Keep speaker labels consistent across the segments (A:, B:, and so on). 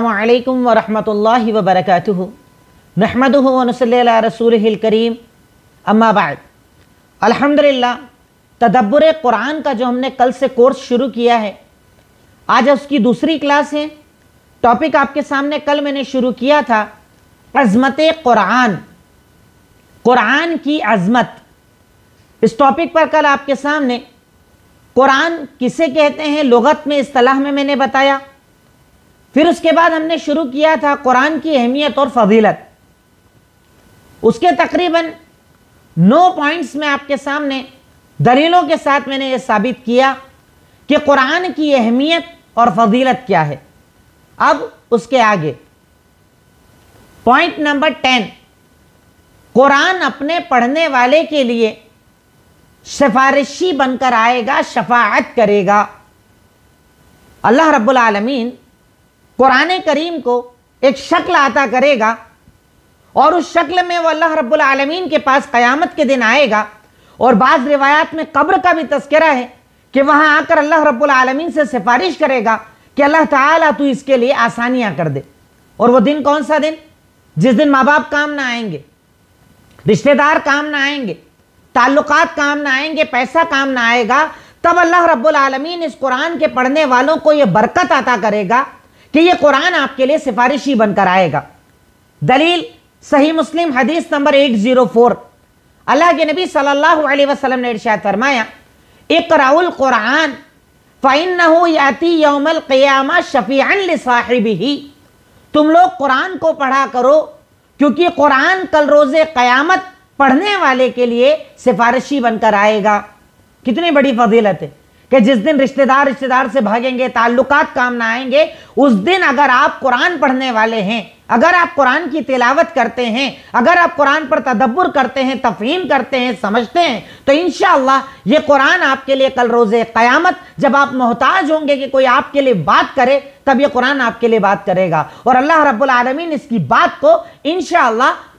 A: अल्लाम वरहमल वबरक नहमद रसूल करीम अम्माबाद अलहमदिल्ला तदब्बर कुरान का जो हमने कल से कोर्स शुरू किया है आज उसकी दूसरी क्लास है टॉपिक आपके सामने कल मैंने शुरू किया था अज़मत कुरान कुरान की अज़मत इस टॉपिक पर कल आपके सामने कुरान किसे कहते हैं लगत में इस्तलाह में मैंने बताया फिर उसके बाद हमने शुरू किया था कुरान की अहमियत और फजीलत उसके तकरीबन नौ पॉइंट्स में आपके सामने दलीलों के साथ मैंने ये साबित किया कि कुरान की अहमियत और फजीलत क्या है अब उसके आगे पॉइंट नंबर टेन कुरान अपने पढ़ने वाले के लिए सिफारिशी बनकर आएगा शफात करेगा अल्लाह रब्बुल आलमीन कुरान करीम को एक शक्ल आता करेगा और उस शक्ल में वह अल्लाह रबालमीन के पास क़यामत के दिन आएगा और बाज़ रिवायात में कब्र का भी तस्करा है कि वहाँ आकर अल्लाह रब्बुल से सिफारिश करेगा कि अल्लाह ताला तू इसके लिए आसानियाँ कर दे और वो दिन कौन सा दिन जिस दिन माँ बाप काम ना आएंगे रिश्तेदार काम ना आएंगे ताल्लुकात काम ना आएंगे पैसा काम ना आएगा तब अल्लाह रब्बुल आलमीन इस कुरान के पढ़ने वालों को ये बरकत अता करेगा कि ये कुरान आपके लिए सिफारिशी बनकर आएगा दलील सही मुस्लिम हदीस नंबर 804 अल्लाह के नबी सल्लल्लाहु अलैहि वसल्लम ने इरशाद फरमाया राउल कुरान फ़ाइन याती यौमल क़यामा शफ़ीअन ही तुम लोग कुरान को पढ़ा करो क्योंकि कुरान कल रोज़ क़यामत पढ़ने वाले के लिए सिफारिशी बनकर आएगा कितनी बड़ी फजीलत है कि जिस दिन रिश्तेदार रिश्तेदार से भागेंगे ताल्लुकात काम ना आएंगे उस दिन अगर आप कुरान पढ़ने वाले हैं अगर आप कुरान की तिलावत करते हैं अगर आप कुरान पर तदब्बर करते हैं तफहीम करते हैं समझते हैं तो इन ये कुरान आपके लिए कल रोज़ क़यामत जब आप मोहताज होंगे कि कोई आपके लिए बात करे तब ये कुरान आपके लिए बात करेगा और अल्लाह रब्बुल आलमीन इसकी बात को इन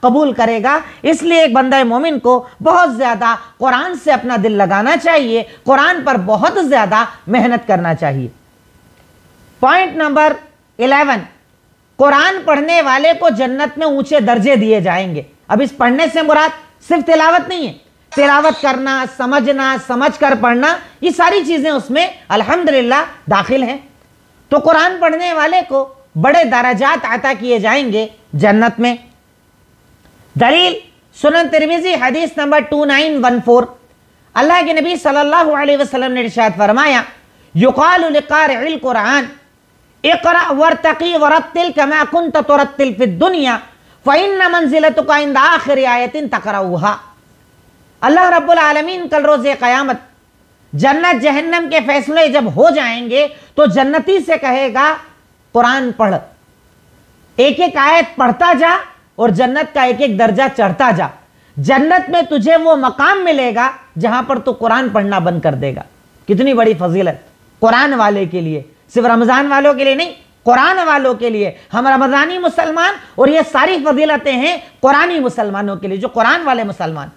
A: कबूल करेगा इसलिए एक बंदा मोमिन को बहुत ज़्यादा कुरान से अपना दिल लगाना चाहिए कुरान पर बहुत ज़्यादा मेहनत करना चाहिए पॉइंट नंबर इलेवन कुरान पढ़ने वाले को जन्नत में ऊंचे दर्जे दिए जाएंगे अब इस पढ़ने से मुराद सिर्फ तिलावत नहीं है तिलावत करना समझना समझ कर पढ़ना ये सारी चीज़ें उसमें अल्हम्दुलिल्लाह दाखिल हैं तो कुरान पढ़ने वाले को बड़े दराजात अता किए जाएंगे जन्नत में दलील सुनन तिरमिजी हदीस number two nine one four अल्लाह के नबी सल्लल्लाहु अलैहि वसल्लम ने इरशाद फरमाया युकाल कुरान इकरा वरतकी वरत्तिल कमा कुंत तुरतिल फिर दुनिया फ़ैन मंजिल तो इंद आखिर आयतिन तकरा अल्लाह रब्बुल आलमीन कल रोज़ क़यामत जन्नत जहन्नम के फैसले जब हो जाएंगे तो जन्नती से कहेगा कुरान पढ़ एक एक आयत पढ़ता जा और जन्नत का एक एक दर्जा चढ़ता जा जन्नत में तुझे वो मकाम मिलेगा जहां पर तू कुरान पढ़ना बंद कर देगा कितनी बड़ी फजीलत कुरान वाले के लिए सिर्फ रमज़ान वालों के लिए नहीं कुरान वालों के लिए हम रमज़ानी मुसलमान और ये सारी फजीलतें हैं कुरानी मुसलमानों के लिए जो कुरान वाले मुसलमान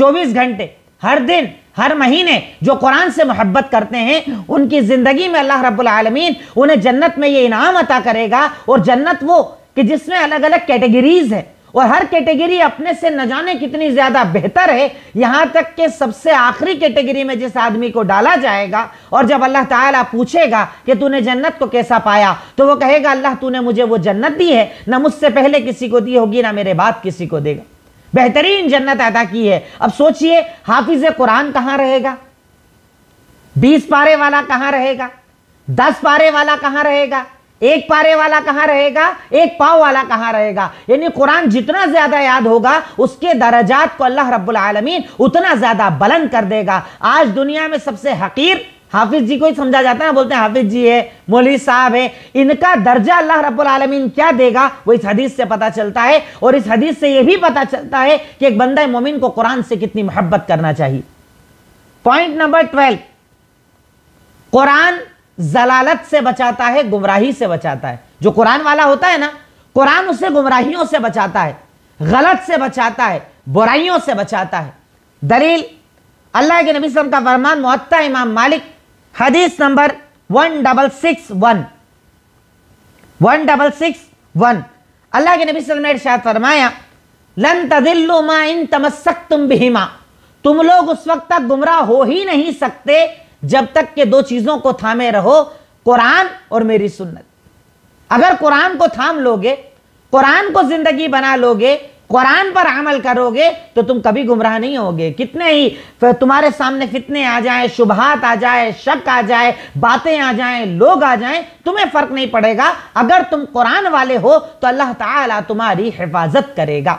A: 24 घंटे हर दिन हर महीने जो कुरान से मोहब्बत करते हैं उनकी ज़िंदगी में अल्लाह रब्बुल आलमीन उन्हें जन्नत में ये इनाम अता करेगा और जन्नत वो कि जिसमें अलग अलग कैटेगरीज है और हर कैटेगरी अपने से न जाने कितनी ज्यादा बेहतर है यहां तक के सबसे आखिरी कैटेगरी में जिस आदमी को डाला जाएगा और जब अल्लाह ताला पूछेगा कि तूने जन्नत को कैसा पाया तो वो कहेगा अल्लाह तूने मुझे वो जन्नत दी है ना मुझसे पहले किसी को दी होगी ना मेरे बाद किसी को देगा बेहतरीन जन्नत अदा की है अब सोचिए हाफिज कुरान कहां रहेगा बीस पारे वाला कहां रहेगा दस पारे वाला कहां रहेगा एक पारे वाला कहां रहेगा एक पाव वाला कहां रहेगा यानी कुरान जितना ज्यादा याद होगा उसके दर्जात को अल्लाह रब्बुल आलमीन उतना ज्यादा बुलंद कर देगा आज दुनिया में सबसे हकीर हाफिज जी को ही समझा जाता है बोलते हैं हाफिज जी है मौली साहब है इनका दर्जा अल्लाह रब्बुल आलमीन क्या देगा वो इस हदीस से पता चलता है और इस हदीस से ये भी पता चलता है कि एक बंदा मोमिन को कुरान से कितनी मोहब्बत करना चाहिए पॉइंट नंबर ट्वेल्व कुरान जलालत से बचाता है गुमराही से बचाता है जो कुरान वाला होता है ना कुरान उसे गुमराहियों से बचाता है गलत से बचाता है बुराइयों से बचाता है दलील अल्लाह के नबी का फरमान मुत्ता इमाम मालिक हदीस number one double six one one double six one अल्लाह के नबी ने इरशाद फरमाया लन तदिल्लु मा इन तमस्सक तुम बिहिमा तुम लोग उस वक्त तक गुमराह हो ही नहीं सकते जब तक के दो चीजों को थामे रहो कुरान और मेरी सुन्नत अगर कुरान को थाम लोगे कुरान को जिंदगी बना लोगे कुरान पर अमल करोगे तो तुम कभी गुमराह नहीं होगे कितने ही तुम्हारे सामने फितने आ जाए शुभात आ जाए शक आ जाए बातें आ जाए लोग आ जाए तुम्हें फर्क नहीं पड़ेगा अगर तुम कुरान वाले हो तो अल्लाह ताला तुम्हारी हिफाजत करेगा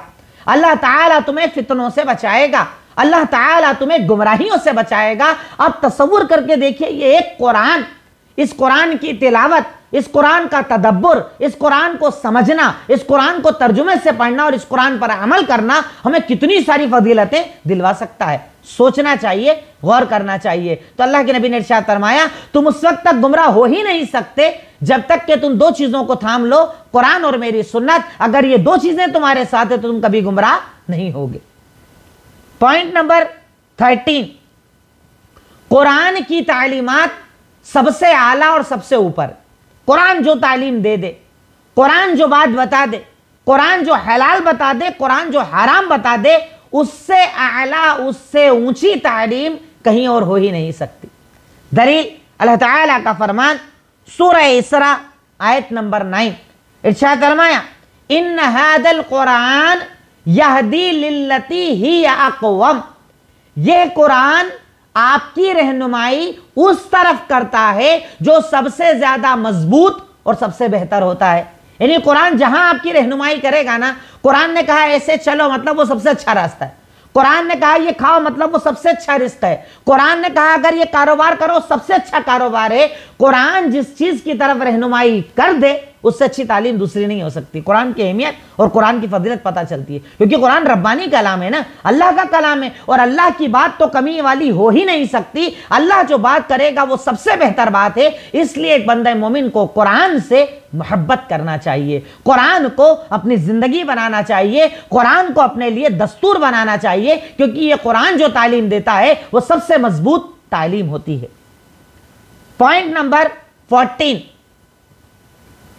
A: अल्लाह ताला तुम्हें फितनों से बचाएगा अल्लाह ताला तुम्हें गुमराहियों से बचाएगा आप तस्वुर करके देखिए ये एक कुरान इस कुरान की तिलावत इस कुरान का तदब्बर इस कुरान को समझना इस कुरान को तर्जुमे से पढ़ना और इस कुरान पर अमल करना हमें कितनी सारी फजीलतें दिलवा सकता है सोचना चाहिए गौर करना चाहिए तो अल्लाह के नबी ने इरशाद फरमाया तुम उस वक्त तक गुमराह हो ही नहीं सकते जब तक कि तुम दो चीज़ों को थाम लो कुरान और मेरी सुन्नत अगर ये दो चीज़ें तुम्हारे साथ है तो तुम कभी गुमराह नहीं होगे पॉइंट नंबर थर्टीन कुरान की तालीमत सबसे आला और सबसे ऊपर कुरान जो तालीम दे दे कुरान जो बात बता दे कुरान जो हलाल बता दे कुरान जो हराम बता दे उससे आला उससे ऊंची तालीम कहीं और हो ही नहीं सकती दरी अल्लाह ताला का फरमान सूरह इसरा आयत नंबर नाइन इर्शाद फरमाया इन हादल कुरान यहदी लिल्लती ही अकवम यह कुरान आपकी रहनुमाई उस तरफ करता है जो सबसे ज्यादा मजबूत और सबसे बेहतर होता है यानी कुरान जहां आपकी रहनुमाई करेगा ना कुरान ने कहा ऐसे चलो मतलब वो सबसे अच्छा रास्ता है कुरान ने कहा ये खाओ मतलब वो सबसे अच्छा रिस्क है कुरान ने कहा अगर ये कारोबार करो सबसे अच्छा कारोबार है कुरान जिस चीज की तरफ रहनुमाई कर दे उससे अच्छी तालीम दूसरी नहीं हो सकती कुरान की अहमियत और कुरान की फजीलत पता चलती है क्योंकि कुरान रब्बानी कलाम है ना अल्लाह का कलाम है और अल्लाह की बात तो कमी वाली हो ही नहीं सकती अल्लाह जो बात करेगा वो सबसे बेहतर बात है इसलिए एक बंद मोमिन को कुरान से मोहब्बत करना चाहिए कुरान को अपनी ज़िंदगी बनाना चाहिए कुरान को अपने लिए दस्तूर बनाना चाहिए क्योंकि ये कुरान जो तालीम देता है वो सबसे मजबूत तालीम होती है पॉइंट नंबर फोर्टीन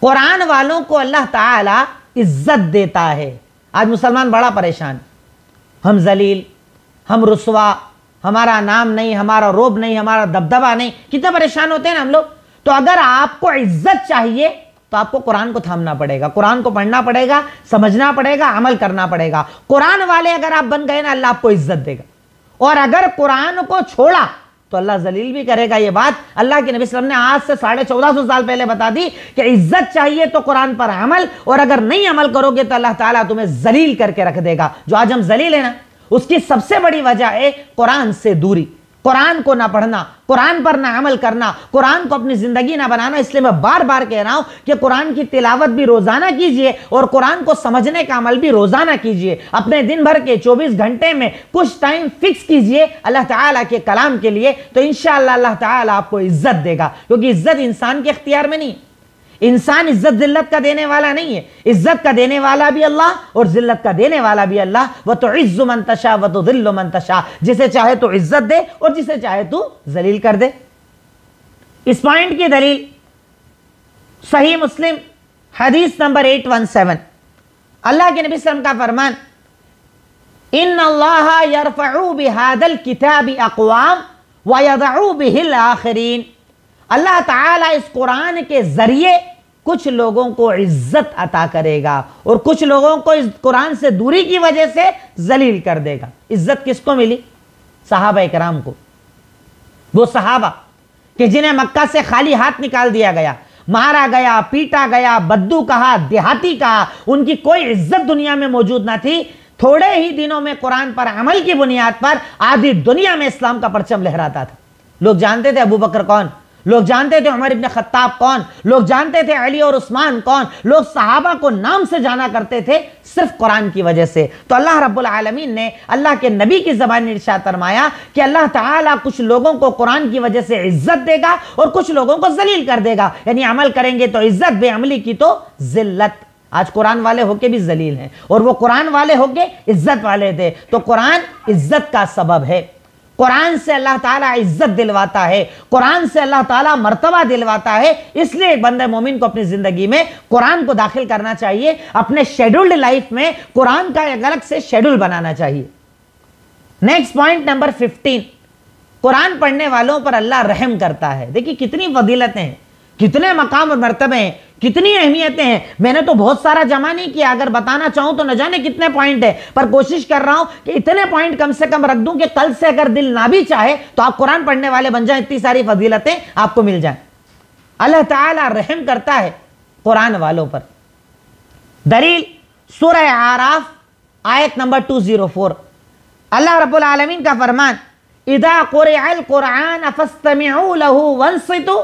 A: कुरान वालों को अल्लाह ताला इज्जत देता है आज मुसलमान बड़ा परेशान हम जलील हम रसवा हमारा नाम नहीं हमारा रोब नहीं हमारा दबदबा नहीं कितने परेशान होते हैं ना हम लोग तो अगर आपको इज्जत चाहिए तो आपको कुरान को थामना पड़ेगा कुरान को पढ़ना पड़ेगा समझना पड़ेगा अमल करना पड़ेगा कुरान वाले अगर आप बन गए ना अल्लाह आपको इज्जत देगा और अगर कुरान को छोड़ा तो अल्लाह जलील भी करेगा ये बात अल्लाह के नबी ने आज से साढ़े चौदह सौ साल पहले बता दी कि इज्जत चाहिए तो कुरान पर अमल और अगर नहीं अमल करोगे तो अल्लाह ताला तुम्हें जलील करके रख देगा जो आज हम जलील है ना उसकी सबसे बड़ी वजह है कुरान से दूरी कुरान को ना पढ़ना कुरान पर ना अमल करना कुरान को अपनी ज़िंदगी ना बनाना इसलिए मैं बार बार कह रहा हूँ कि कुरान की तिलावत भी रोज़ाना कीजिए और कुरान को समझने का अमल भी रोज़ाना कीजिए अपने दिन भर के 24 घंटे में कुछ टाइम फिक्स कीजिए अल्लाह ताला के कलाम के लिए तो इन अल्लाह ताला आपको इज़्ज़त देगा क्योंकि इज़्ज़त इंसान के अख्तियार में नहीं इंसान इज्जत जिल्लत का देने वाला नहीं है इज्जत का देने वाला भी अल्लाह और जिल्लत का देने वाला भी अल्लाह वह तो इज्जु मंतशा वह तो दिल्लो मंतशा जिसे चाहे तो इज्जत दे और जिसे चाहे तो जलील कर दे इस पॉइंट की दलील सही मुस्लिम हदीस नंबर एट वन सेवन अल्लाह के नबी का फरमान इन अल्लाह यरफ़ू बिहादल किताबी अकवाम व यदाऊ बिहिल आखरीन अल्लाह ताला इस कुरान के ज़रिए कुछ लोगों को इज्जत अता करेगा और कुछ लोगों को इस कुरान से दूरी की वजह से जलील कर देगा इज्जत किसको मिली साहबा कराम को वो सहाबा कि जिन्हें मक्का से खाली हाथ निकाल दिया गया मारा गया पीटा गया बद्दू कहा देहाती कहा उनकी कोई इज्जत दुनिया में मौजूद ना थी थोड़े ही दिनों में कुरान पर अमल की बुनियाद पर आधी दुनिया में इस्लाम का परचम लहराता था लोग जानते थे अबू बकर कौन लोग जानते थे उमर इबन खत्ताब कौन लोग जानते थे अली और उस्मान कौन लोग सहाबा को नाम से जाना करते थे सिर्फ कुरान की वजह से तो अल्लाह रब्बुल आलमीन ने अल्लाह के नबी की जबान निर्शा फरमाया कि अल्लाह ताला कुछ लोगों को कुरान की वजह से इज्जत देगा और कुछ लोगों को जलील कर देगा यानी अमल करेंगे तो इज्जत बेअमली की तो जिल्लत आज कुरान वाले होके भी जलील हैं और वो कुरान वाले होके इज्जत वाले थे तो कुरान इज्जत का सबब है कुरान से अल्लाह ताला इज्जत दिलवाता है कुरान से अल्लाह ताला मर्तबा दिलवाता है इसलिए बंदे मोमिन को अपनी ज़िंदगी में कुरान को दाखिल करना चाहिए अपने शेड्यूल्ड लाइफ में कुरान का एक अलग से शेड्यूल बनाना चाहिए नेक्स्ट पॉइंट नंबर फिफ्टीन कुरान पढ़ने वालों पर अल्लाह रहम करता है देखिए कितनी फजीलतें हैं कितने मकाम और मरतबे हैं कितनी अहमियतें हैं मैंने तो बहुत सारा जमा नहीं किया अगर बताना चाहूं तो न जाने कितने पॉइंट है पर कोशिश कर रहा हूं कि इतने पॉइंट कम से कम रख दूं कि कल से अगर दिल ना भी चाहे तो आप कुरान पढ़ने वाले बन जाए इतनी सारी फजीलतें आपको मिल जाए अल्लाह ताला रहम करता है कुरान वालों पर दलील सूरह आराफ आयत नंबर टू जीरो फोर अल्लाह रब्बुल आलमीन का फरमान इदा कुरान फस्तमिउ लहू वंसितु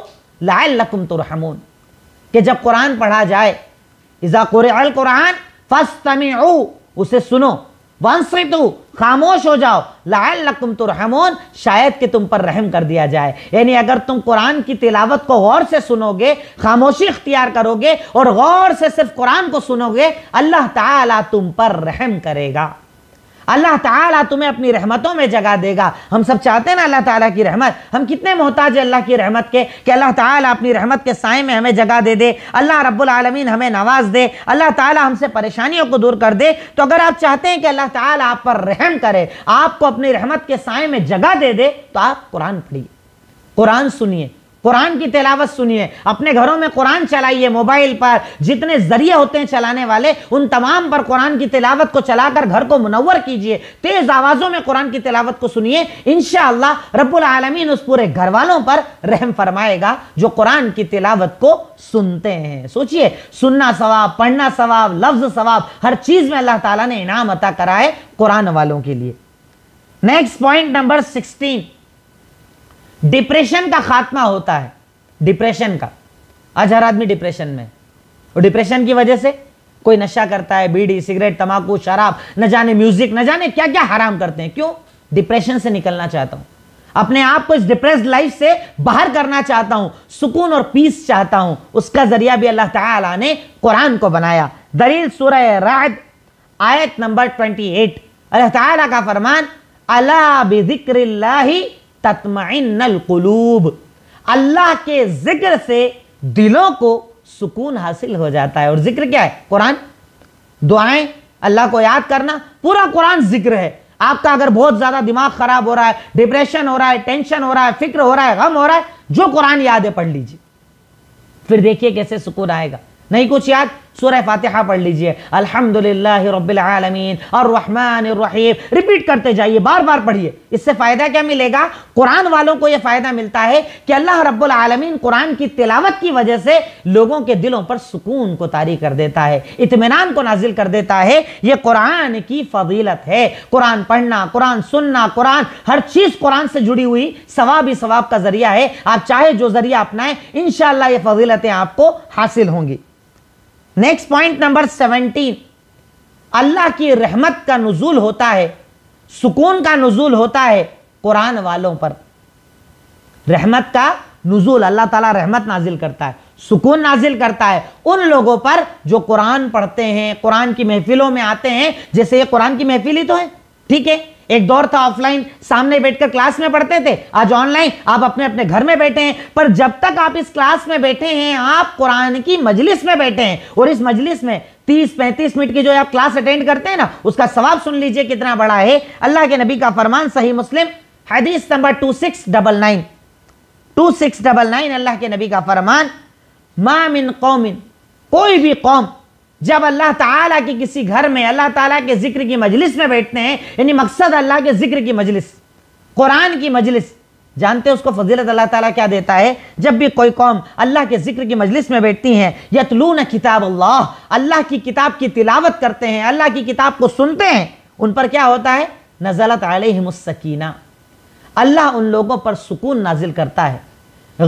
A: लअल्लकुम तुरहमून कि जब कुरान पढ़ा जाए इज़ा कुरआल कुरान फस्तमी उसे सुनो वंशित खामोश हो जाओ लाल लकुम तो रहमोन शायद कि तुम पर रहम कर दिया जाए यानी अगर तुम कुरान की तिलावत को गौर से सुनोगे खामोशी इख्तियार करोगे और गौर से सिर्फ कुरान को सुनोगे अल्लाह ताला तुम पर रहम करेगा अल्लाह ताला तुम्हें अपनी रहमतों में जगह देगा हम सब चाहते हैं ना अल्लाह ताला की रहमत हम कितने मोहताज अल्लाह की रहमत के कि अल्लाह ताला अपनी रहमत के साय में हमें जगह दे दे अल्लाह रब्बुल आलमीन हमें नवाज दे अल्लाह ताला हमसे परेशानियों को दूर कर दे तो अगर आप चाहते हैं कि अल्लाह ताला आप पर रहम करे आपको अपनी रहमत के साय में जगह दे दे तो आप कुरान पढ़िए कुरान सुनिए कुरान की तिलावत सुनिए अपने घरों में कुरान चलाइए मोबाइल पर जितने जरिए होते हैं चलाने वाले उन तमाम पर कुरान की तिलावत को चलाकर घर को मुनवर कीजिए तेज आवाज़ों में कुरान की तिलावत को सुनिए इन रब्बुल आलमीन उस पूरे घर वालों पर रहम फरमाएगा जो कुरान की तिलावत को सुनते हैं सोचिए सुनना सवाब पढ़ना सवाब लफ्ज सवाब हर चीज़ में अल्लाह ताला ने इनाम अता कराए कुरान वालों के लिए next point number sixteen depression का खात्मा होता है डिप्रेशन का आज हर आदमी डिप्रेशन में और डिप्रेशन की वजह से कोई नशा करता है बीड़ी सिगरेट तंबाकू शराब न जाने म्यूजिक न जाने क्या क्या हराम करते हैं क्यों डिप्रेशन से निकलना चाहता हूं अपने आप को इस डिप्रेस लाइफ से बाहर करना चाहता हूं सुकून और पीस चाहता हूं उसका जरिया भी अल्लाह ताला ने कुरान को बनाया दलील सूरह रात आयत नंबर ट्वेंटी एट अल्लाह ताला का फरमान अला बिक्र तत्मनकलूब अल्लाह के जिक्र से दिलों को सुकून हासिल हो जाता है और जिक्र क्या है कुरान दुआएं अल्लाह को याद करना पूरा कुरान जिक्र है आपका अगर बहुत ज़्यादा दिमाग ख़राब हो रहा है डिप्रेशन हो रहा है टेंशन हो रहा है फिक्र हो रहा है गम हो रहा है जो कुरान याद है पढ़ लीजिए फिर देखिए कैसे सुकून आएगा नहीं कुछ याद सूर्य फातिहा पढ़ लीजिए अल्हम्दुलिल्लाह रब्बिल आलमीन और रहमान रहीम रिपीट करते जाइए बार बार पढ़िए इससे फ़ायदा क्या मिलेगा कुरान वालों को ये फ़ायदा मिलता है कि अल्लाह रब्बुल आलमीन कुरान की तिलावत की वजह से लोगों के दिलों पर सुकून को तारी कर देता है इतमान को नाजिल कर देता है ये कुरान की फजीलत है कुरान पढ़ना कुरान सुनना कुरान हर चीज़ कुरान से जुड़ी हुई सवाब ही सवाब का ज़रिया है आप चाहे जो ज़रिया अपनाएं इन ये फजीलतें आपको हासिल होंगी नेक्स्ट पॉइंट नंबर सेवनटीन अल्लाह की रहमत का नजूल होता है सुकून का नजूल होता है कुरान वालों पर रहमत का नजूल अल्लाह ताला रहमत नाजिल करता है सुकून नाजिल करता है उन लोगों पर जो कुरान पढ़ते हैं कुरान की महफिलों में आते हैं जैसे ये कुरान की महफिल ही तो है ठीक है एक दौर था ऑफलाइन सामने बैठकर क्लास में पढ़ते थे आज ऑनलाइन आप अपने अपने घर में बैठे हैं पर जब तक आप इस क्लास में बैठे हैं आप कुरान की मजलिस में बैठे हैं और इस मजलिस में तीस पैंतीस मिनट की जो आप क्लास अटेंड करते हैं ना उसका सवाब सुन लीजिए कितना बड़ा है अल्लाह के नबी का फरमान सही मुस्लिम हदीस number two six double nine two six double nine अल्लाह के नबी का फरमान मामिन कौमिन कोई भी कौम जब अल्लाह ताला के किसी घर में अल्लाह ताला के जिक्र की मजलिस में बैठते हैं यानी मकसद अल्लाह के जिक्र की मजलिस कुरान की मजलिस जानते हैं उसको फजीलत अल्लाह ताला क्या देता है जब भी कोई कौम अल्लाह के जिक्र की मजलिस में बैठती यतलू यतलून किताब अल्लाह अल्लाह की किताब की तिलावत करते हैं अल्लाह की किताब को सुनते हैं उन पर क्या होता है नजलत आलमसकीना अल्लाह उन लोगों पर सुकून नाजिल करता है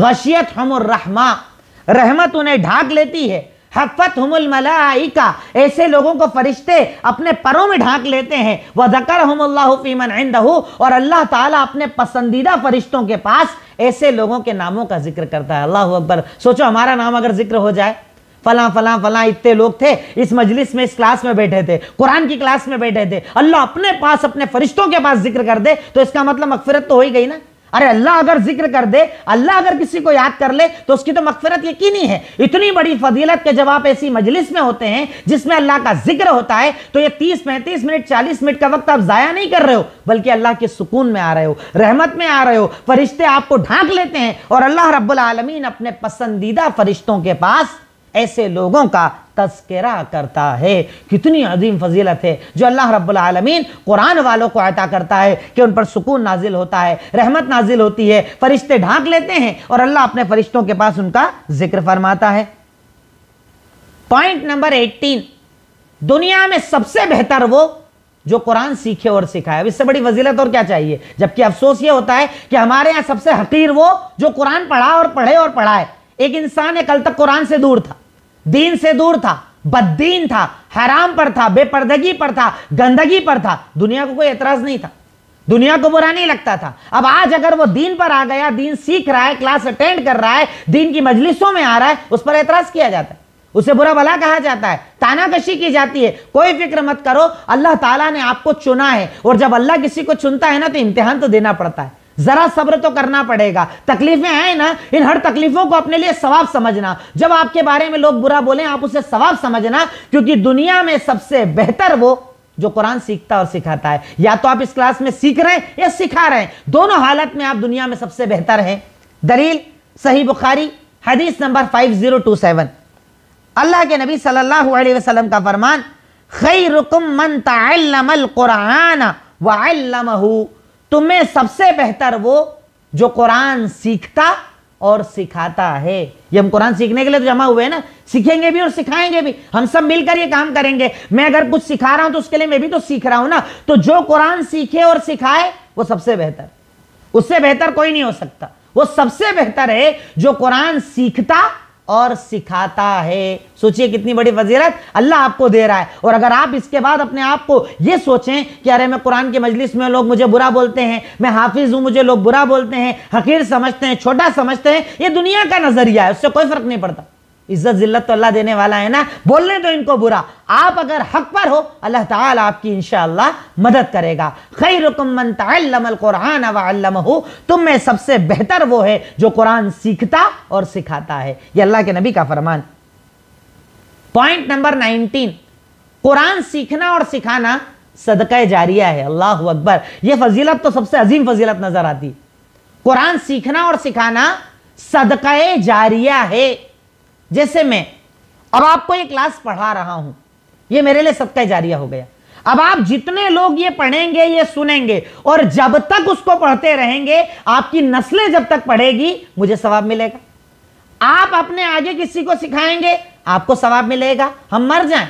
A: गशियत हम रहमा रहमत उन्हें ढाक लेती है हफ्फत हमल मलाइका ऐसे लोगों को फरिश्ते अपने परों में ढांक लेते हैं वह जकर हमल्लाफ़ीमन और अल्लाह ताला अपने पसंदीदा फरिश्तों के पास ऐसे लोगों के नामों का जिक्र करता है अल्लाह अकबर सोचो हमारा नाम अगर जिक्र हो जाए फला फला फला इतने लोग थे इस मजलिस में इस क्लास में बैठे थे कुरान की क्लास में बैठे थे अल्लाह अपने पास अपने फरिश्तों के पास जिक्र कर दे तो इसका मतलब मकफरत तो हो ही गई ना अरे अल्लाह अगर जिक्र कर दे अल्लाह अगर किसी को याद कर ले तो उसकी तो मकफरत यकीनी है इतनी बड़ी फजीलत के जब आप ऐसी मजलिस में होते हैं जिसमें अल्लाह का जिक्र होता है तो ये तीस पैंतीस मिनट चालीस मिनट का वक्त आप ज़ाया नहीं कर रहे हो बल्कि अल्लाह के सुकून में आ रहे हो रहमत में आ रहे हो फरिश्ते आपको ढांक लेते हैं और अल्लाह रब्बुल आलमीन अपने पसंदीदा फरिश्तों के पास ऐसे लोगों का तस्करा करता है कितनी अजीम फजीलत है जो अल्लाह रब्लमीन कुरान वालों को अता करता है कि उन पर सुकून नाजिल होता है रहमत नाजिल होती है फरिश्ते ढांक लेते हैं और अल्लाह अपने फरिश्तों के पास उनका जिक्र फरमाता है पॉइंट नंबर एटीन दुनिया में सबसे बेहतर वो जो कुरान सीखे और सिखाए अब इससे बड़ी वजीलत और क्या चाहिए जबकि अफसोस ये होता है कि हमारे यहां सबसे हकीर वो जो कुरान पढ़ा और पढ़े और पढ़ाए एक इंसान है कल तक कुरान से दूर था दीन से दूर था बददीन था हराम पर था बेपर्दगी पर था गंदगी पर था दुनिया को कोई एतराज नहीं था दुनिया को बुरा नहीं लगता था अब आज अगर वो दीन पर आ गया दीन सीख रहा है क्लास अटेंड कर रहा है दीन की मजलिसों में आ रहा है उस पर एतराज किया जाता है उसे बुरा भला कहा जाता है तानाकशी की जाती है कोई फिक्र मत करो अल्लाह ताला ने आपको चुना है और जब अल्लाह किसी को चुनता है ना तो इम्तिहान तो देना पड़ता है जरा सब्र तो करना पड़ेगा तकलीफें हैं ना इन हर तकलीफों को अपने लिए सवाब समझना जब आपके बारे में लोग बुरा बोले आप उसे सवाब समझना क्योंकि दुनिया में सबसे बेहतर वो जो कुरान सीखता और सिखाता है या तो आप इस क्लास में सीख रहे हैं या सिखा रहे हैं दोनों हालत में आप दुनिया में सबसे बेहतर हैं दलील सही बुखारी हदीस नंबर 5027 अल्लाह के नबी सल्लल्लाहु अलैहि वसल्लम का फरमान खैरुकुम मन तअल्लमल कुरान वअल्लमहू तुम्हें सबसे बेहतर वो जो कुरान सीखता और सिखाता है ये हम कुरान सीखने के लिए तो जमा हुए हैं ना सीखेंगे भी और सिखाएंगे भी हम सब मिलकर ये काम करेंगे मैं अगर कुछ सिखा रहा हूं तो उसके लिए मैं भी तो सीख रहा हूं ना तो जो कुरान सीखे और सिखाए वो सबसे बेहतर उससे बेहतर कोई नहीं हो सकता वो सबसे बेहतर है जो कुरान सीखता और सिखाता है सोचिए कितनी बड़ी वजीरत अल्लाह आपको दे रहा है और अगर आप इसके बाद अपने आप को ये सोचें कि अरे मैं कुरान की मजलिस में लोग मुझे बुरा बोलते हैं मैं हाफिज हूँ मुझे लोग बुरा बोलते हैं हकीर समझते हैं छोटा समझते हैं ये दुनिया का नजरिया है उससे कोई फर्क नहीं पड़ता इज्जत जिल्लत तो अल्लाह देने वाला है ना बोलने तो इनको बुरा आप अगर हक पर हो अल्लाह ताला आपकी इनशाला मदद करेगा खैर रुकमन तमकुरान वम तुम में सबसे बेहतर वो है जो कुरान सीखता और सिखाता है ये अल्लाह के नबी का फरमान पॉइंट नंबर नाइनटीन कुरान सीखना और सिखाना सदका जारिया है अल्लाह अकबर यह फजीलत तो सबसे अजीम फजीलत नज़र आती कुरान सीखना और सिखाना सदका जारिया है जैसे मैं अब आपको ये क्लास पढ़ा रहा हूं ये मेरे लिए सबका जारिया हो गया अब आप जितने लोग ये पढ़ेंगे ये सुनेंगे और जब तक उसको पढ़ते रहेंगे आपकी नस्लें जब तक पढ़ेगी मुझे सवाब मिलेगा आप अपने आगे किसी को सिखाएंगे आपको सवाब मिलेगा हम मर जाएं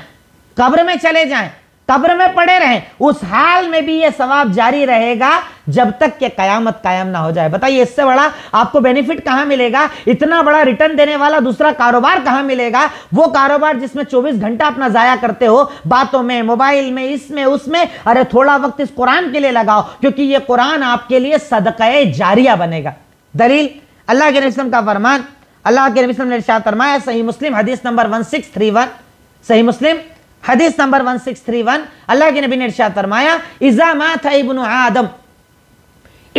A: कब्र में चले जाएं कब्र में पड़े रहें उस हाल में भी ये सवाब जारी रहेगा जब तक के कयामत कायम ना हो जाए बताइए इससे बड़ा आपको बेनिफिट कहां मिलेगा इतना बड़ा रिटर्न देने वाला दूसरा कारोबार कहां मिलेगा वो कारोबार जिसमें 24 घंटा अपना जाया करते हो बातों में मोबाइल में इसमें उसमें अरे थोड़ा वक्त इस कुरान के लिए लगाओ क्योंकि ये कुरान आपके लिए सदक़ जारिया बनेगा दलील अल्लाह के नबीसम का फरमान अल्लाह के नबीसम ने शाह फरमाया सही मुस्लिम हदीस number one six three one सही मुस्लिम हदीस नंबर 1631 अल्लाह के नबी ने इरशाद फरमाया इजा माथा इब्न आदम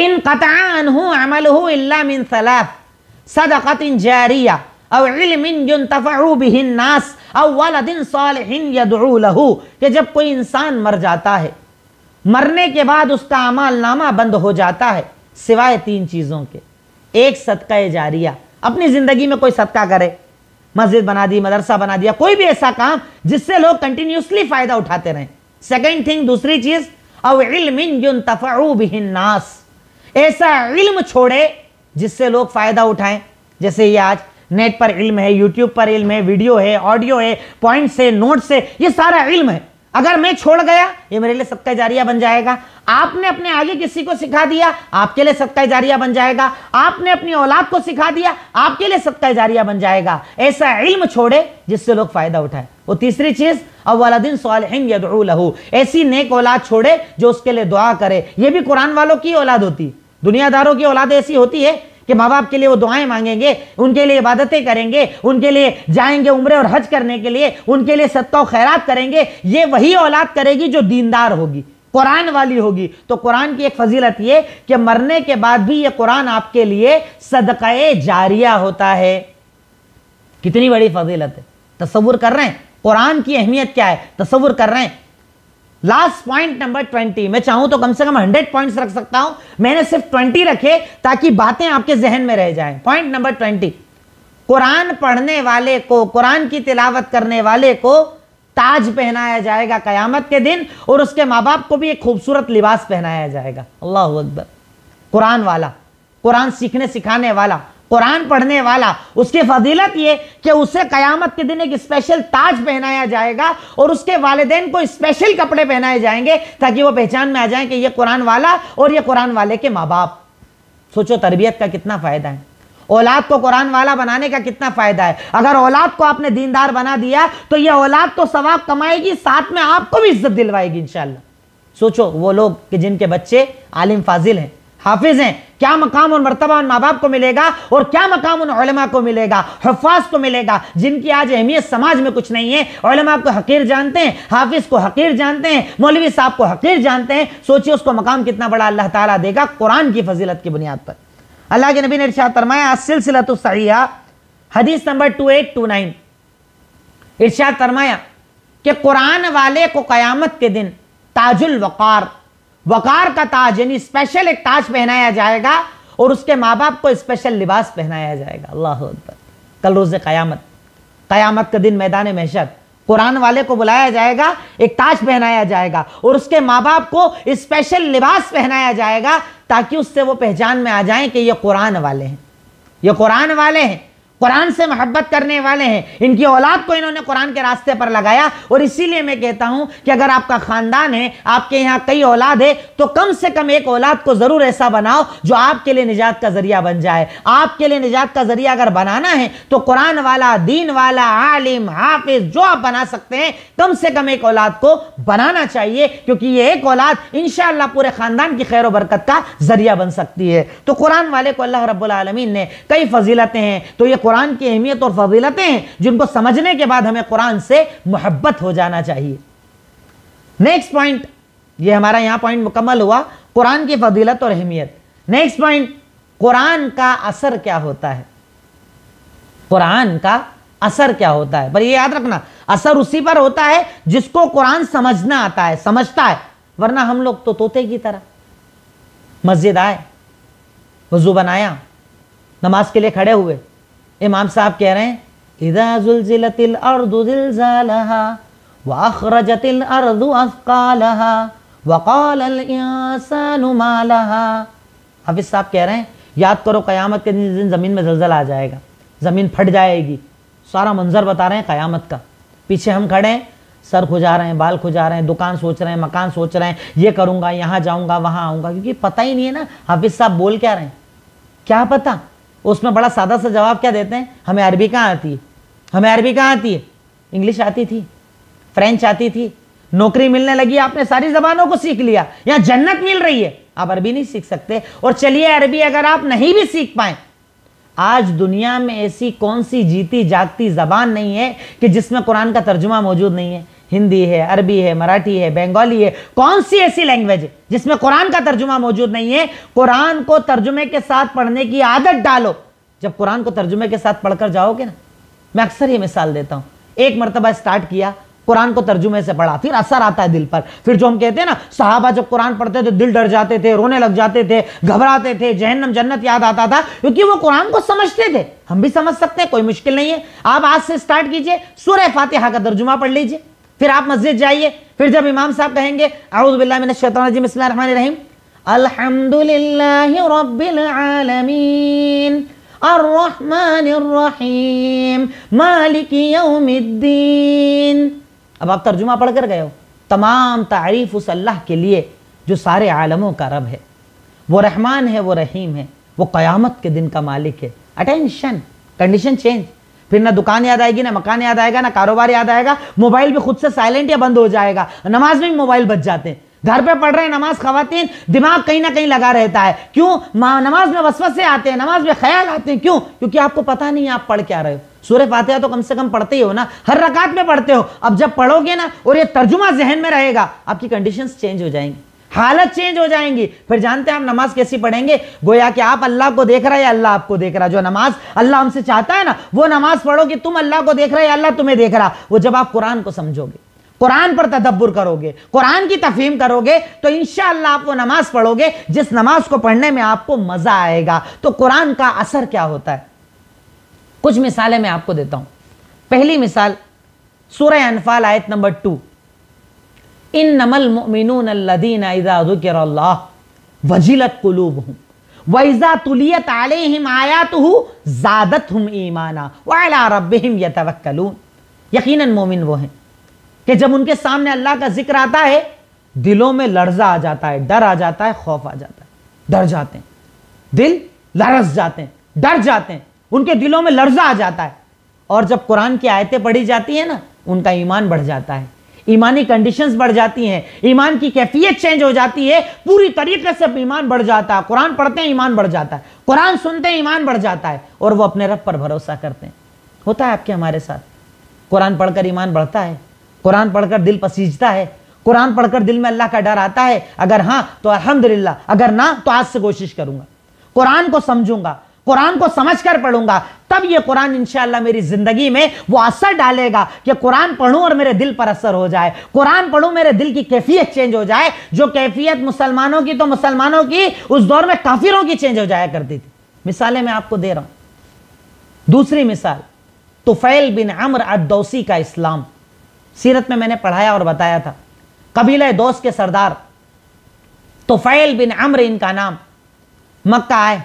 A: इन कतान हूँ अमल हूँ मिन सलाफ सदक़त जारिया और बिहिन नास और वालदिन सालहिन यदू कि जब कोई इंसान मर जाता है मरने के बाद उसका अमाल नामा बंद हो जाता है सिवाय तीन चीज़ों के एक सदका जारिया अपनी ज़िंदगी में कोई सदका करे मस्जिद बना दी मदरसा बना दिया कोई भी ऐसा काम जिससे लोग कंटिन्यूसली फ़ायदा उठाते रहे सेकेंड थिंग दूसरी चीज़ नास ऐसा इल्म छोड़े जिससे लोग फ़ायदा उठाएं जैसे ये आज नेट पर इल्म है यूट्यूब पर इल्म है वीडियो है ऑडियो है पॉइंट्स है नोट्स है ये सारा इल्म है अगर मैं छोड़ गया ये मेरे लिए सबका जारिया बन जाएगा आपने अपने आगे किसी को सिखा दिया आपके लिए सबका इजारिया बन जाएगा आपने अपनी औलाद को सिखा दिया आपके लिए सबका इजारिया बन जाएगा ऐसा इल्म छोड़े जिससे लोग फायदा उठाए वो तीसरी चीज अब लहू ऐसी नेक औलाद छोड़े जो उसके लिए दुआ करे ये भी कुरान वालों की औलाद होती दुनियादारों की औलाद ऐसी होती है कि माँ बाप के लिए वो दुआएं मांगेंगे उनके लिए इबादतें करेंगे उनके लिए जाएंगे उम्र और हज करने के लिए उनके लिए सत्ता खैरात करेंगे ये वही औलाद करेगी जो दीनदार होगी कुरान वाली होगी तो कुरान की एक फजीलत ये कि मरने के बाद भी ये कुरान आपके लिए सदका जारिया होता है कितनी बड़ी फजीलत है तस्वुर कर रहे हैं कुरान की अहमियत क्या है तस्वुर कर रहे हैं लास्ट पॉइंट नंबर ट्वेंटी मैं चाहूं तो कम से कम हंड्रेड पॉइंट्स रख सकता हूं मैंने सिर्फ ट्वेंटी रखे ताकि बातें आपके जहन में रह जाएं पॉइंट नंबर ट्वेंटी कुरान पढ़ने वाले को कुरान की तिलावत करने वाले को ताज पहनाया जाएगा कयामत के दिन और उसके माँ बाप को भी एक खूबसूरत लिबास पहनाया जाएगा अल्लाह अकबर कुरान वाला कुरान सीखने सिखाने वाला कुरान पढ़ने वाला उसकी फजीलत ये कि उसे कयामत के दिन एक स्पेशल ताज पहनाया जाएगा और उसके वालदेन को स्पेशल कपड़े पहनाए जाएंगे ताकि वो पहचान में आ जाए कि ये कुरान वाला और ये कुरान वाले के माँ बाप सोचो तरबियत का कितना फ़ायदा है औलाद को कुरान वाला बनाने का कितना फायदा है अगर औलाद को आपने दीनदार बना दिया तो ये औलाद तो सवाब कमाएगी साथ में आपको भी इज्जत दिलवाएगी इनशाला सोचो वो लोग कि जिनके बच्चे आलिम फाजिल हैं हाफिज हैं क्या मकाम और मरतबा उन माँ बाप को मिलेगा और क्या मकाम उन उलमा को मिलेगा हफाज को मिलेगा जिनकी आज अहमियत समाज में कुछ नहीं है उलमा को हकीर जानते हैं हाफिज को हकीर जानते हैं मौलवी साहब को हकीर जानते हैं सोचिए उसको मकाम कितना बड़ा अल्लाह ताला देगा कुरान की फजीलत की बुनियाद पर अल्लाह के नबी ने इरशाद फरमाया सिलसिला तो हदीस number two eight two nine फरमाया कि कुरान वाले को क़यामत के दिन ताजुल वक़ार वक़ार का ताज यानी स्पेशल एक ताज पहनाया जाएगा और उसके माँ बाप को स्पेशल लिबास पहनाया जाएगा अल्लाह कल रोज़ क़यामत क़यामत का दिन मैदान महशर कुरान वाले को बुलाया जाएगा एक ताज पहनाया जाएगा और उसके माँ बाप को स्पेशल लिबास पहनाया जाएगा ताकि उससे वो पहचान में आ जाएं कि ये कुरान वाले हैं ये कुरान वाले हैं कुरान से मोहब्बत करने वाले हैं इनकी औलाद को इन्होंने कुरान के रास्ते पर लगाया और इसीलिए मैं कहता हूं कि अगर आपका ख़ानदान है आपके यहाँ कई औलाद है तो कम से कम एक औलाद को ज़रूर ऐसा बनाओ जो आपके लिए निजात का ज़रिया बन जाए आपके लिए निजात का ज़रिया अगर बनाना है तो कुरान वाला दीन वाला आलिम हाफिज जो आप बना सकते हैं कम से कम एक औलाद को बनाना चाहिए क्योंकि ये एक औलाद इन पूरे ख़ानदान की खैर बरकत का ज़रिया बन सकती है तो कुरान वाले को अल्लाह रबालमीन ने कई फजीलतें हैं तो ये कुरान की अहमियत और फजीलतें हैं जिनको समझने के बाद हमें कुरान से मोहब्बत हो जाना चाहिए नेक्स्ट पॉइंट ये हमारा यहाँ पॉइंट मुकम्मल हुआ कुरान की फजीलत और अहमियत नेक्स्ट पॉइंट कुरान का असर क्या होता है कुरान का असर क्या होता है पर ये याद रखना असर उसी पर होता है जिसको कुरान समझना आता है समझता है वरना हम लोग तो तोते की तरह मस्जिद आए वजू बनाया नमाज के लिए खड़े हुए इमाम साहब कह रहे हैं साहब कह रहे हैं याद करो क़यामत के दिन ज़मीन में जलजल आ जाएगा ज़मीन फट जाएगी सारा मंजर बता रहे हैं क़यामत का पीछे हम खड़े हैं सर खुजा रहे हैं बाल खुजा रहे हैं दुकान सोच रहे हैं मकान सोच रहे हैं ये करूंगा यहाँ जाऊँगा वहां आऊँगा क्योंकि पता ही नहीं है ना हाफिज़ साहब बोल क्या रहे हैं क्या पता उसमें बड़ा सादा सा जवाब क्या देते हैं हमें अरबी कहाँ आती है हमें अरबी कहाँ आती है इंग्लिश आती थी फ्रेंच आती थी नौकरी मिलने लगी आपने सारी जबानों को सीख लिया यहाँ जन्नत मिल रही है आप अरबी नहीं सीख सकते और चलिए अरबी अगर आप नहीं भी सीख पाए आज दुनिया में ऐसी कौन सी जीती जागती जबान नहीं है कि जिसमें कुरान का तर्जुमा मौजूद नहीं है हिंदी है अरबी है मराठी है बंगाली है कौन सी ऐसी लैंग्वेज है जिसमें कुरान का तर्जुमा मौजूद नहीं है कुरान को तर्जुमे के साथ पढ़ने की आदत डालो जब कुरान को तर्जुमे के साथ पढ़कर जाओगे ना मैं अक्सर ये मिसाल देता हूं एक मरतबा स्टार्ट किया कुरान को तर्जुमे से पढ़ा फिर असर आता है दिल पर फिर जो हम कहते हैं ना साहबा जब कुरान पढ़ते थे दिल डर जाते थे रोने लग जाते थे घबराते थे जहन्नम जन्नत याद आता था क्योंकि वो कुरान को समझते थे हम भी समझ सकते हैं कोई मुश्किल नहीं है आप आज से स्टार्ट कीजिए सूर्य फातिहा का तर्जुमा पढ़ लीजिए फिर आप मस्जिद जाइए फिर जब इमाम साहब कहेंगे आउज़बिल्लाशतरजीम अब आप तर्जुमा पढ़ कर गए हो तमाम तारीफ उस अल्लाह के लिए जो सारे आलमों का रब है वो रहमान है वो रहीम है वो क़यामत के दिन का मालिक है अटेंशन कंडीशन चेंज फिर ना दुकान याद आएगी ना मकान याद आएगा ना कारोबार याद आएगा मोबाइल भी खुद से साइलेंट या बंद हो जाएगा नमाज में भी मोबाइल बच जाते हैं घर पे पढ़ रहे हैं नमाज खातन दिमाग कहीं ना कहीं लगा रहता है क्यों नमाज में वसवसे आते हैं नमाज में ख्याल आते हैं क्यों क्योंकि आपको पता नहीं आप पढ़ क्या रहे हो सूर्य फातिहा तो कम से कम पढ़ते ही हो ना हर रकात में पढ़ते हो अब जब पढ़ोगे ना और ये तर्जुमा जहन में रहेगा आपकी कंडीशंस चेंज हो जाएंगी हालत चेंज हो जाएंगी फिर जानते हैं आप नमाज कैसी पढ़ेंगे गोया कि आप अल्लाह को देख रहे हैं अल्लाह आपको देख रहा है जो नमाज अल्लाह हमसे चाहता है ना वो नमाज पढ़ो कि तुम अल्लाह को देख रहे हैं अल्लाह तुम्हें देख रहा वो जब आप कुरान को समझोगे कुरान पर तदब्बर करोगे कुरान की तफहीम करोगे तो इनशाला आप वो नमाज पढ़ोगे जिस नमाज को पढ़ने में आपको मजा आएगा तो कुरान का असर क्या होता है कुछ मिसालें मैं आपको देता हूं पहली मिसाल सूर्य अनफाल आयत नंबर टू इन नमल वजिलत कुलूब हूँ वैज़ा तुलियत आलहिम आयात हु ज़ादत हम ईमाना वाला रब यकीन मोमिन वो हैं कि जब उनके सामने अल्लाह का जिक्र आता है दिलों में लर्जा आ जाता है डर आ जाता है खौफ आ जाता है डर जाते हैं दिल लरस जाते हैं डर जाते हैं उनके दिलों में लर्जा आ जाता है और जब कुरान की आयतें पढ़ी जाती है ना उनका ईमान बढ़ जाता है ईमानी कंडीशंस बढ़ जाती हैं ईमान की कैफियत चेंज हो जाती है पूरी तरीके से ईमान बढ़ जाता है कुरान पढ़ते हैं ईमान बढ़ जाता है कुरान सुनते हैं ईमान बढ़ जाता है और वो अपने रब पर भरोसा करते हैं होता है आपके हमारे साथ कुरान पढ़कर ईमान बढ़ता है कुरान पढ़कर दिल पसीजता है कुरान पढ़कर दिल में अल्लाह का डर आता है अगर हाँ तो अलहमदिल्ला अगर ना तो आज से कोशिश करूंगा कुरान को समझूंगा कुरान को समझ कर पढ़ूंगा तब ये कुरान इंशाल्लाह मेरी जिंदगी में वो असर डालेगा कि कुरान पढ़ूं और मेरे दिल पर असर हो जाए कुरान पढ़ूं मेरे दिल की कैफियत चेंज हो जाए जो कैफियत मुसलमानों की तो मुसलमानों की उस दौर में काफिरों की चेंज हो जाया करती थी मिसालें मैं आपको दे रहा हूं दूसरी मिसाल तुफैल बिन अमर अदौसी का इस्लाम सीरत में मैंने पढ़ाया और बताया था कबीला दोस्त के सरदार तुफैल बिन अम्र इनका नाम मक्का आए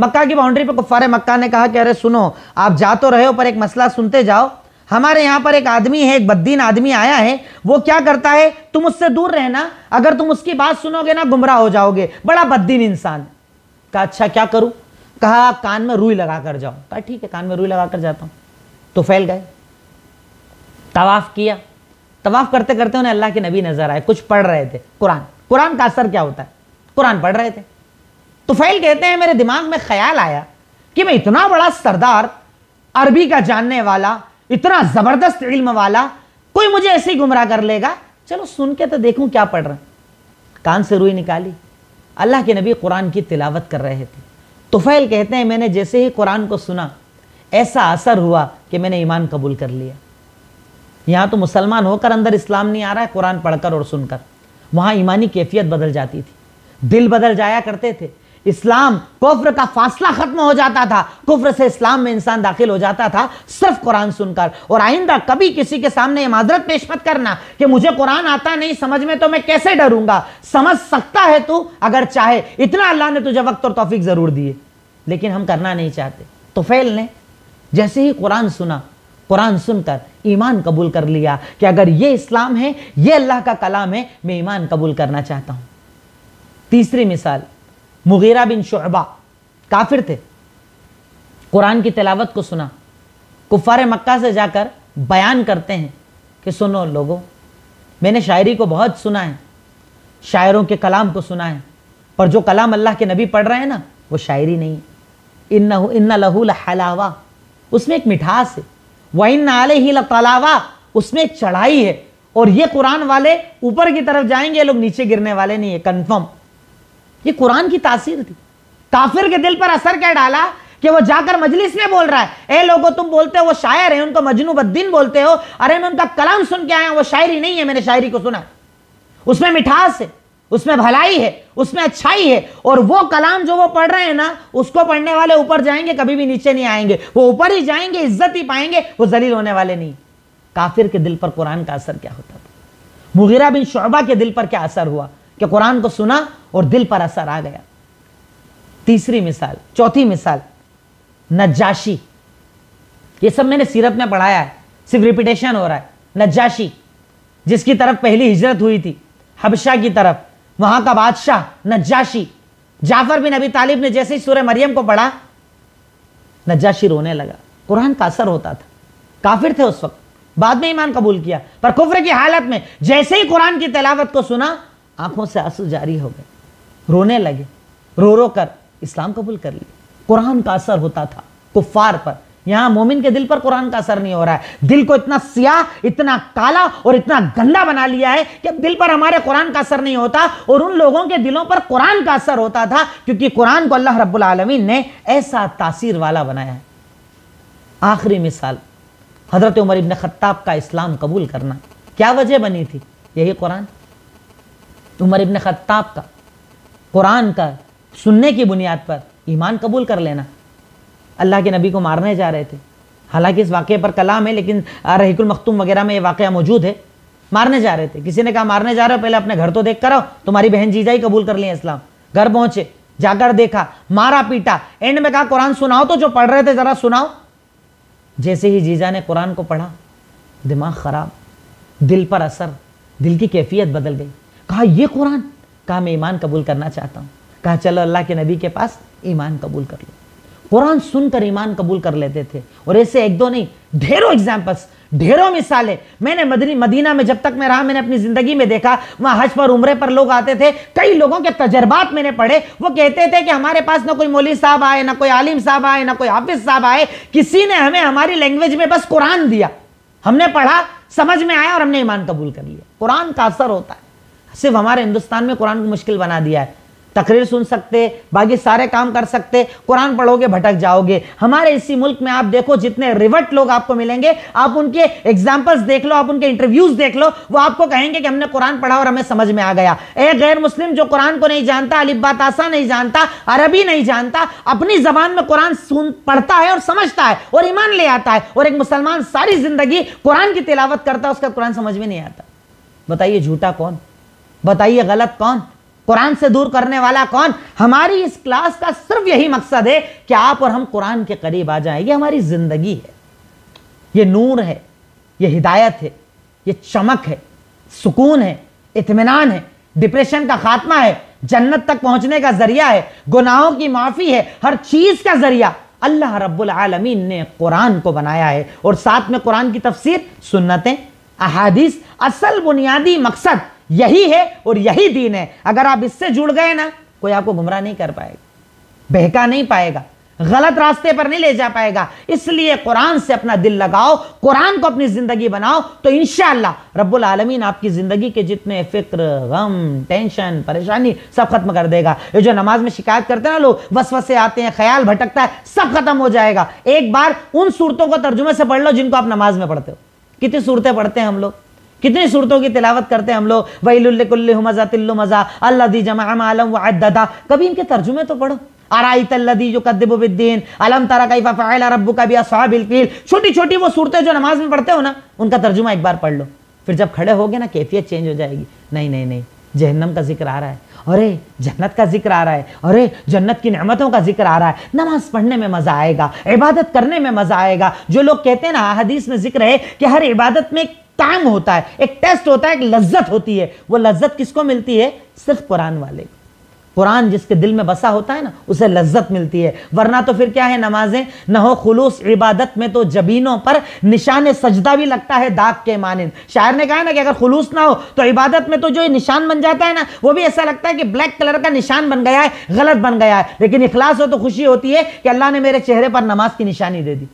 A: मक्का की बाउंड्री पर कुफार मक्का ने कहा कि अरे सुनो आप जा तो रहे हो पर एक मसला सुनते जाओ हमारे यहाँ पर एक आदमी है एक बद्दीन आदमी आया है वो क्या करता है तुम उससे दूर रहना अगर तुम उसकी बात सुनोगे ना गुमराह हो जाओगे बड़ा बद्दीन इंसान कहा अच्छा क्या करूँ कहा कान में रुई लगा कर जाओ कहा ठीक है कान में रुई लगा कर जाता हूँ तो फैल गए तवाफ किया तवाफ करते करते उन्हें अल्लाह के नबी नज़र आए कुछ पढ़ रहे थे कुरान कुरान का असर क्या होता है कुरान पढ़ रहे थे तो फैल कहते हैं मेरे दिमाग में ख्याल आया कि मैं इतना बड़ा सरदार अरबी का जानने वाला इतना ज़बरदस्त इल्म वाला कोई मुझे ऐसे ही गुमराह कर लेगा चलो सुन के तो देखूं क्या पढ़ रहे कान से रुई निकाली अल्लाह के नबी कुरान की तिलावत कर रहे थे तुफैल तो कहते हैं मैंने जैसे ही कुरान को सुना ऐसा असर हुआ कि मैंने ईमान कबूल कर लिया यहाँ तो मुसलमान होकर अंदर इस्लाम नहीं आ रहा है कुरान पढ़कर और सुनकर वहाँ ईमानी कैफियत बदल जाती थी दिल बदल जाया करते थे इस्लाम कुफ्र का फासला खत्म हो जाता था कुफ्र से इस्लाम में इंसान दाखिल हो जाता था सिर्फ कुरान सुनकर और आइंदा कभी किसी के सामने ये माजरत पेश मत करना कि मुझे कुरान आता नहीं समझ में तो मैं कैसे डरूंगा समझ सकता है तू अगर चाहे इतना अल्लाह ने तुझे वक्त और तोफीक ज़रूर दिए लेकिन हम करना नहीं चाहते तो फैल ने जैसे ही कुरान सुना कुरान सुनकर ईमान कबूल कर लिया कि अगर ये इस्लाम है ये अल्लाह का कलाम है मैं ईमान कबूल करना चाहता हूं तीसरी मिसाल मुगीरा बिन शुबा काफिर थे कुरान की तलावत को सुना कुफार मक्का से जाकर बयान करते हैं कि सुनो लोगों मैंने शायरी को बहुत सुना है शायरों के कलाम को सुना है पर जो कलाम अल्लाह के नबी पढ़ रहे हैं ना वो शायरी नहीं इन इन्ना लहू हलावा उसमें एक मिठास है व इन आल ही तलावा उसमें एक चढ़ाई है और ये कुरान वाले ऊपर की तरफ जाएंगे लोग नीचे गिरने वाले नहीं है कन्फर्म ये कुरान की तासीर थी काफिर के दिल पर असर क्या डाला कि वो जाकर मजलिस में बोल रहा है ए लोगो तुम बोलते हो वो शायर है उनको बद्दीन बोलते हो अरे मैं उनका कलाम सुन के आया वो शायरी नहीं है मैंने शायरी को सुना उसमें मिठास है उसमें भलाई है उसमें अच्छाई है और वो कलाम जो वो पढ़ रहे हैं ना उसको पढ़ने वाले ऊपर जाएंगे कभी भी नीचे नहीं आएंगे वो ऊपर ही जाएंगे इज्जत ही पाएंगे वो जलील होने वाले नहीं काफिर के दिल पर कुरान का असर क्या होता था मुगिरा बिन शोबा के दिल पर क्या असर हुआ कि कुरान को सुना और दिल पर असर आ गया तीसरी मिसाल चौथी मिसाल नजाशी ये सब मैंने सीरत में पढ़ाया है सिर्फ रिपीटेशन हो रहा है नजाशी जिसकी तरफ पहली हिजरत हुई थी हबशा की तरफ वहां का बादशाह नजाशी जाफर बिन अभी तालिब ने जैसे ही सूर्य मरियम को पढ़ा नजाशी रोने लगा कुरान का असर होता था काफिर थे उस वक्त बाद में ईमान कबूल किया पर कुफर की हालत में जैसे ही कुरान की तलावत को सुना आंखों से आंसू जारी हो गए रोने लगे रो रो कर इस्लाम कबूल कर लिया कुरान का असर होता था कुफार पर यहाँ मोमिन के दिल पर कुरान का असर नहीं हो रहा है दिल को इतना सियाह इतना काला और इतना गंदा बना लिया है कि दिल पर हमारे कुरान का असर नहीं होता और उन लोगों के दिलों पर कुरान का असर होता था क्योंकि कुरान को अल्लाह रब्बुल आलमीन ने ऐसा तासीर वाला बनाया है आखिरी मिसाल हज़रत उमर इबन ख़त्ताब का इस्लाम कबूल करना क्या वजह बनी थी यही कुरान उमर इबन ख़त्ताब का कुरान का सुनने की बुनियाद पर ईमान कबूल कर लेना अल्लाह के नबी को मारने जा रहे थे हालांकि इस वाक़े पर कलाम है लेकिन रहीकुल मखतूम वगैरह में ये वाक़ मौजूद है मारने जा रहे थे किसी ने कहा मारने जा रहे हो पहले अपने घर तो देख कर आओ तुम्हारी बहन जीजा ही कबूल कर लिए इस्लाम घर पहुंचे जाकर देखा मारा पीटा एंड में कहा कुरान सुनाओ तो जो पढ़ रहे थे ज़रा सुनाओ जैसे ही जीजा ने कुरान को पढ़ा दिमाग ख़राब दिल पर असर दिल की कैफियत बदल गई कहा ये कुरान कहा मैं ईमान कबूल करना चाहता हूँ कहा चलो अल्लाह के नबी के पास ईमान कबूल कर लो कुरान सुनकर ईमान कबूल कर लेते थे और ऐसे एक दो नहीं ढेरों एग्जाम्पल्स ढेरों मिसालें मैंने मदनी मदीना में जब तक मैं रहा मैंने अपनी ज़िंदगी में देखा वहाँ हज पर उम्र पर लोग आते थे कई लोगों के तजर्बात मैंने पढ़े वो कहते थे कि हमारे पास ना कोई मौली साहब आए ना कोई आलिम साहब आए ना कोई हाफिज साहब आए किसी ने हमें हमारी लैंग्वेज में बस कुरान दिया हमने पढ़ा समझ में आया और हमने ईमान कबूल कर लिया कुरान का असर होता है सिर्फ हमारे हिंदुस्तान में कुरान को मुश्किल बना दिया है तकरीर सुन सकते बाकी सारे काम कर सकते कुरान पढ़ोगे भटक जाओगे हमारे इसी मुल्क में आप देखो जितने रिवर्ट लोग आपको मिलेंगे आप उनके एग्जाम्पल्स देख लो आप उनके इंटरव्यूज देख लो वो आपको कहेंगे कि हमने कुरान पढ़ा और हमें समझ में आ गया एक गैर मुस्लिम जो कुरान को नहीं जानता अलिबातासा नहीं जानता अरबी नहीं जानता अपनी जबान में कुरान सुन पढ़ता है और समझता है और ईमान ले आता है और एक मुसलमान सारी जिंदगी कुरान की तिलावत करता है उसका कुरान समझ में नहीं आता बताइए झूठा कौन बताइए गलत कौन कुरान से दूर करने वाला कौन हमारी इस क्लास का सिर्फ यही मकसद है कि आप और हम कुरान के करीब आ जाएं ये हमारी ज़िंदगी है ये नूर है ये हिदायत है ये चमक है सुकून है इतमान है डिप्रेशन का खात्मा है जन्नत तक पहुंचने का जरिया है गुनाहों की माफ़ी है हर चीज़ का जरिया अल्लाह रब्बुल आलमीन ने कुरान को बनाया है और साथ में कुरान की तफसीर सुन्नतें अहादीस असल बुनियादी मकसद यही है और यही दीन है अगर आप इससे जुड़ गए ना कोई आपको गुमराह नहीं कर पाएगा बहका नहीं पाएगा गलत रास्ते पर नहीं ले जा पाएगा इसलिए कुरान से अपना दिल लगाओ कुरान को अपनी जिंदगी बनाओ तो इनशाला रब्बुल आलमीन आपकी जिंदगी के जितने फिक्र गम टेंशन परेशानी सब खत्म कर देगा ये जो नमाज में शिकायत करते हैं ना लोग वसवसे आते हैं ख्याल भटकता है सब खत्म हो जाएगा एक बार उन सूरतों को तर्जुमे से पढ़ लो जिनको आप नमाज में पढ़ते हो कितनी सूरतें पढ़ते हैं हम लोग कितने सूरतों की तिलावत करते हैं हम लोग वही मज़ा तिल्लु दी कभी इनके तर्जुमे तो पढ़ो जो अलम का भी छोटी छोटी वो सूरतें जो नमाज में पढ़ते हो ना उनका तर्जुमा एक बार पढ़ लो फिर जब खड़े हो गए ना कैफियत चेंज हो जाएगी नहीं नहीं नहीं जहन्नम का जिक्र आ रहा है अरे जन्नत का जिक्र आ रहा है अरे जन्नत की नमतों का जिक्र आ रहा है नमाज पढ़ने में मज़ा आएगा इबादत करने में मज़ा आएगा जो लोग कहते हैं ना हदीस में जिक्र है कि हर इबादत में टाइम होता है एक टेस्ट होता है एक लज्जत होती है वो लज्जत किसको मिलती है सिर्फ कुरान वाले कुरान जिसके दिल में बसा होता है ना उसे लज्जत मिलती है वरना तो फिर क्या है नमाजें न हो खुलूस इबादत में तो जबीनों पर निशान सजदा भी लगता है दाग के मानंद शायर ने कहा ना कि अगर खुलूस ना हो तो इबादत में तो जो निशान बन जाता है ना वो भी ऐसा लगता है कि ब्लैक कलर का निशान बन गया है गलत बन गया है लेकिन इखलास हो तो खुशी होती है कि अल्लाह ने मेरे चेहरे पर नमाज की निशानी दे दी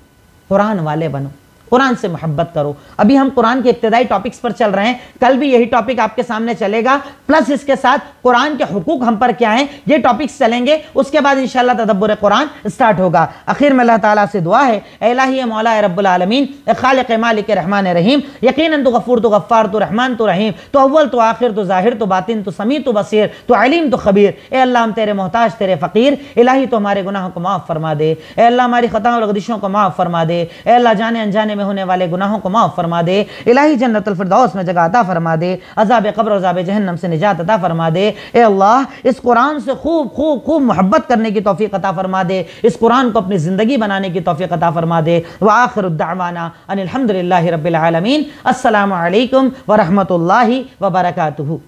A: कुरान वाले बनो कुरान से मोहब्बत करो अभी हम कुरान के इब्तदाई टॉपिक्स पर चल रहे हैं कल भी यही टॉपिक आपके सामने चलेगा प्लस इसके साथ कुरान के हकूक हम पर क्या हैं ये टॉपिक्स चलेंगे उसके बाद इन इंशाल्लाह तदब्बर कुरान स्टार्ट होगा आखिर में अल्लाह ताला से दुआ है अलाही मौला रबालमीन खालिक मालिक रहमान रहीम यकीन तो गफूर तो गफ़ार तो रहमान तो रहीम तो अव्वल तो आखिर तो ज़ाहिर तो बातिन तो समी तो बसीर तो अलीम तो खबीर ए अल्लाह हम तेरे मोहताज तेरे फ़कीर इलाही तो हमारे गुनाहों को माफ़ फरमा दे ए अल्लाह हमारी ख़ता और गदिशों को माफ़ फरमा दे ए अल्लाह जाने अनजाने में में होने वाले गुनाहों को माफ़ फरमा दे इलाही जन्नतफ़रदौस में जगह अता फरमा दे अजाब कब्र अजाब जहन्नम से निजात अता फरमा दे ए अल्लाह इस कुरान से खूब खूब खूब मोहब्बत करने की तोफ़ी अता फरमा दे इस कुरान को अपनी ज़िंदगी बनाने की तोफ़ी अता फरमा दे व आखिरदाना अनिलहमदिल्ला रबालमीन अल्लाम वरहमल वबरकू